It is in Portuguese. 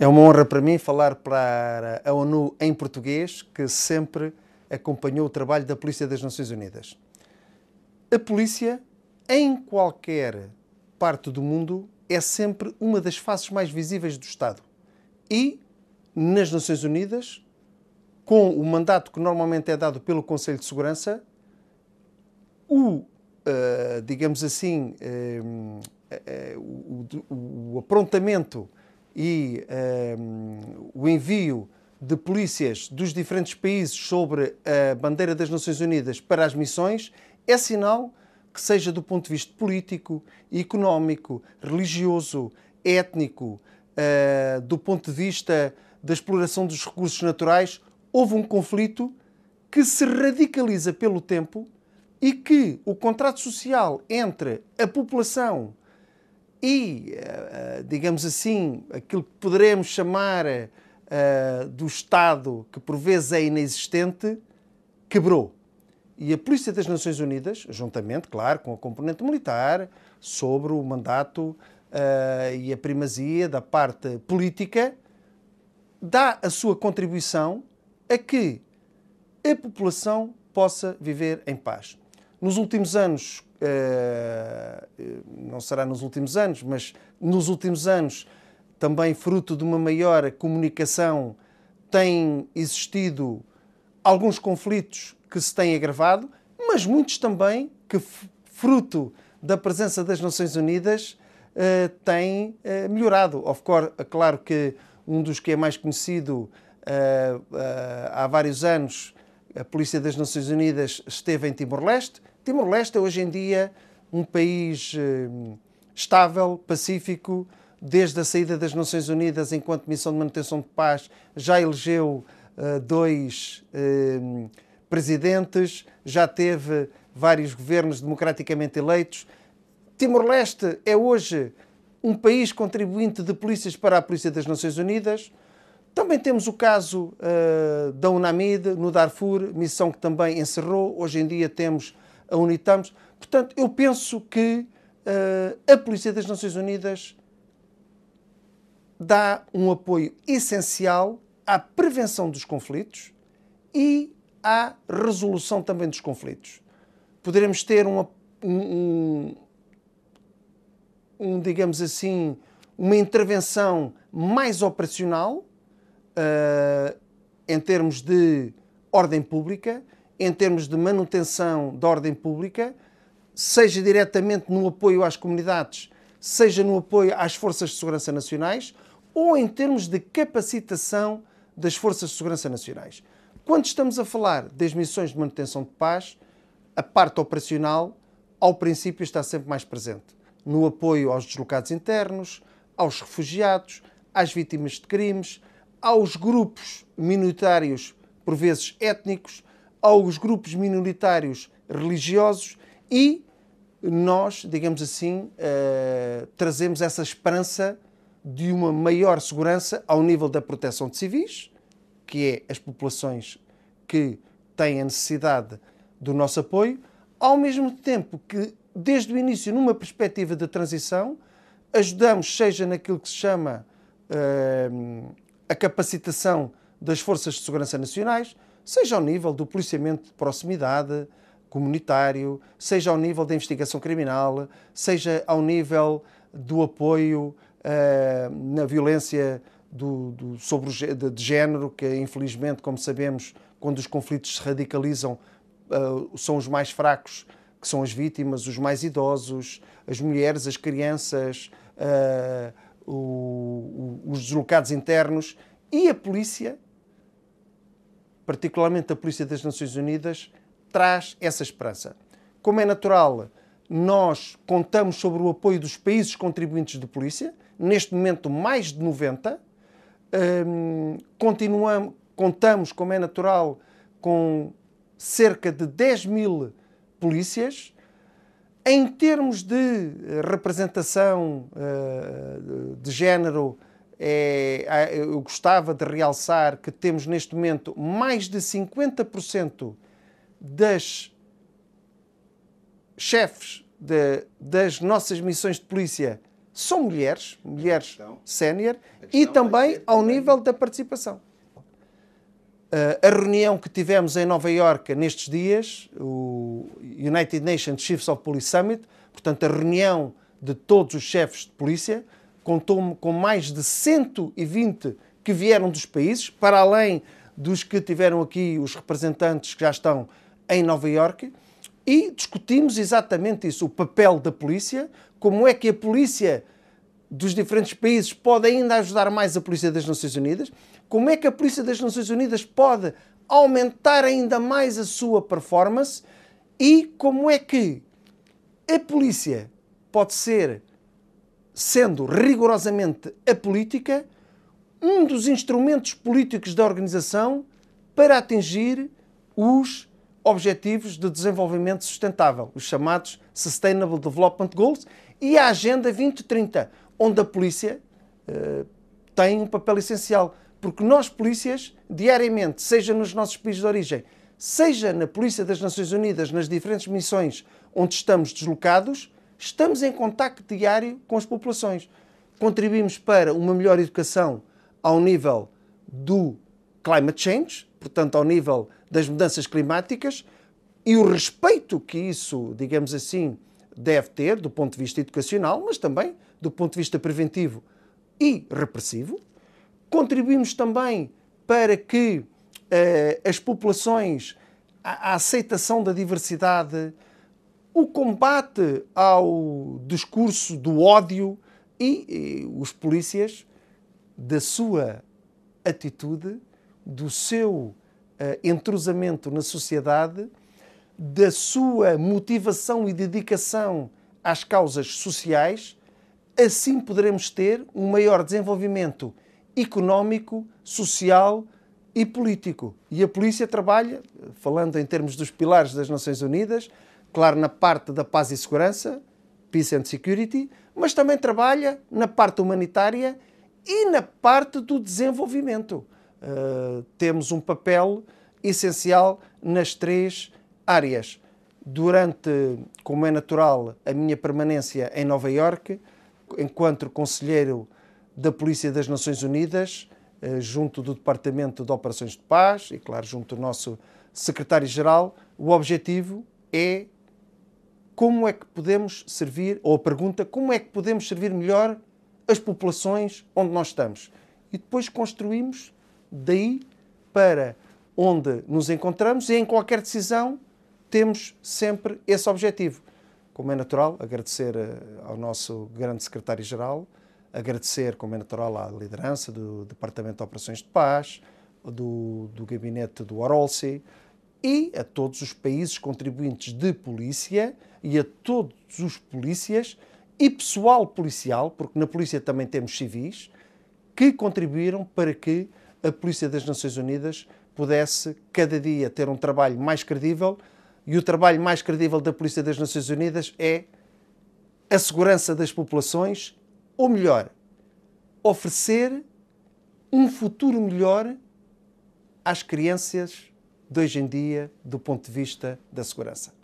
É uma honra para mim falar para a ONU em português, que sempre acompanhou o trabalho da Polícia das Nações Unidas. A polícia, em qualquer parte do mundo, é sempre uma das faces mais visíveis do Estado. E, nas Nações Unidas, com o mandato que normalmente é dado pelo Conselho de Segurança, o, uh, digamos assim, uh, uh, o, o, o aprontamento e um, ehm, o envio de polícias dos diferentes países sobre a bandeira das Nações Unidas para as missões é sinal que seja do ponto de vista político, económico, religioso, étnico, uh, do ponto de vista da exploração dos recursos naturais, houve um conflito que se radicaliza pelo tempo e que o contrato social entre a população e, eh, eh, digamos assim, aquilo que poderemos chamar eh, do Estado, que por vezes é inexistente, quebrou. E a Polícia das Nações Unidas, juntamente, claro, com a componente militar, sobre o mandato e a primazia da parte política, dá a sua contribuição a que a população possa viver em paz. Nos últimos anos, eh, não será nos últimos anos, mas nos últimos anos, também fruto de uma maior comunicação, têm existido alguns conflitos que se têm agravado, mas muitos também que, fruto da presença das Nações Unidas, eh, têm eh, melhorado. Of course, é claro que um dos que é mais conhecido há vários anos a Polícia das Nações Unidas esteve em Timor-Leste. Timor-Leste é hoje em dia um país eh, estável, pacífico, desde a saída das Nações Unidas, enquanto Missão de Manutenção de Paz, já elegeu eh, dois eh, presidentes, já teve vários governos democraticamente eleitos. Timor-Leste é hoje um país contribuinte de polícias para a Polícia das Nações Unidas. Também temos o caso uh, da UNAMID no Darfur, missão que também encerrou. Hoje em dia temos a UNITAMS. Portanto, eu penso que uh, a Polícia das Nações Unidas dá um apoio essencial à prevenção dos conflitos e à resolução também dos conflitos. Poderemos ter uma, um, um, digamos assim, uma intervenção mais operacional uh, em termos de ordem pública, em termos de manutenção da ordem pública, seja diretamente no apoio às comunidades, seja no apoio às forças de segurança nacionais, ou em termos de capacitação das forças de segurança nacionais. Quando estamos a falar das missões de manutenção de paz, a parte operacional, ao princípio, está sempre mais presente no apoio aos deslocados internos, aos refugiados, às vítimas de crimes, aos grupos minoritários, por vezes étnicos, aos grupos minoritários religiosos e nós, digamos assim, uh, trazemos essa esperança de uma maior segurança ao nível da proteção de civis, que é as populações que têm a necessidade do nosso apoio, ao mesmo tempo que, desde o início, numa perspectiva de transição, ajudamos, seja naquilo que se chama uh, a capacitação das forças de segurança nacionais, seja ao nível do policiamento de proximidade comunitário, seja ao nível da investigação criminal, seja ao nível do apoio uh, na violência do, do, sobre o, de, de, género, que infelizmente, como sabemos, quando os conflitos se radicalizam, uh, são os mais fracos que são as vítimas, os mais idosos, as mulheres, as crianças. Uh, o, os deslocados internos e a polícia, particularmente a Polícia das Nações Unidas, traz essa esperança. Como é natural, nós contamos sobre o apoio dos países contribuintes de polícia, neste momento mais de 90. Um, continuamos, contamos, como é natural, com cerca de 10 mil polícias em termos de eh, representação eh, de género, é, eu gostava de realçar que temos neste momento mais de 50% das chefes de, das nossas missões de polícia são mulheres, mulheres então, sénior, e também é é ao nível da participação. Eh, a reunião que tivemos em Nova Iorque nestes dias, o United Nations Chiefs of Police Summit, portanto, a reunião de todos os chefes de polícia, contou-me com mais de 120 que vieram dos países, para além dos que tiveram aqui os representantes que já estão em Nova Iorque, e discutimos exatamente isso, o papel da polícia, como é que a polícia dos diferentes países pode ainda ajudar mais a Polícia das Nações Unidas? Como é que a Polícia das Nações Unidas pode aumentar ainda mais a sua performance? E como é que a polícia pode ser, sendo rigorosamente a política, um dos instrumentos políticos da organização para atingir os Objetivos de Desenvolvimento Sustentável, os chamados Sustainable Development Goals, e a Agenda 2030, onde a polícia uh, tem um papel essencial. Porque nós, polícias, diariamente, seja nos nossos países de origem, seja na Polícia das Nações Unidas, nas diferentes missões onde estamos deslocados, estamos em contacto diário com as populações. Contribuímos para uma melhor educação ao nível do climate change, portanto, ao nível das mudanças climáticas, e o respeito que isso, digamos assim, deve ter do ponto de vista educacional, mas também do ponto de vista preventivo e repressivo. Contribuímos também para que eh, as populações, a, a aceitação da diversidade, o combate ao discurso do ódio e, e, os polícias da sua atitude, do seu uh, entrosamento na sociedade, da sua motivação e dedicação às causas sociais Assim poderemos ter um maior desenvolvimento económico, social e político. E a polícia trabalha, falando em termos dos pilares das Nações Unidas, claro, na parte da paz e segurança, peace and security, mas também trabalha na parte humanitária e na parte do desenvolvimento. Uh, temos um papel essencial nas três áreas. Durante, como é natural, a minha permanência em Nova Iorque, enquanto Conselheiro da Polícia das Nações Unidas, eh, junto do Departamento de Operações de Paz e, claro, junto do nosso Secretário-Geral, o objetivo é como é que podemos servir, ou a pergunta, como é que podemos servir melhor as populações onde nós estamos. E depois construímos daí para onde nos encontramos e em qualquer decisão temos sempre esse objetivo. Como é natural, agradecer eh, ao nosso grande secretário-geral, agradecer, como é natural, à liderança do Departamento de Operações de Paz, do, do gabinete do Orolsi e a todos os países contribuintes de polícia e a todos os polícias e pessoal policial, porque na polícia também temos civis, que contribuíram para que a Polícia das Nações Unidas pudesse cada dia ter um trabalho mais credível e o trabalho mais credível da Polícia das Nações Unidas é a segurança das populações, ou melhor, oferecer um futuro melhor às crianças de hoje em dia do ponto de vista da segurança.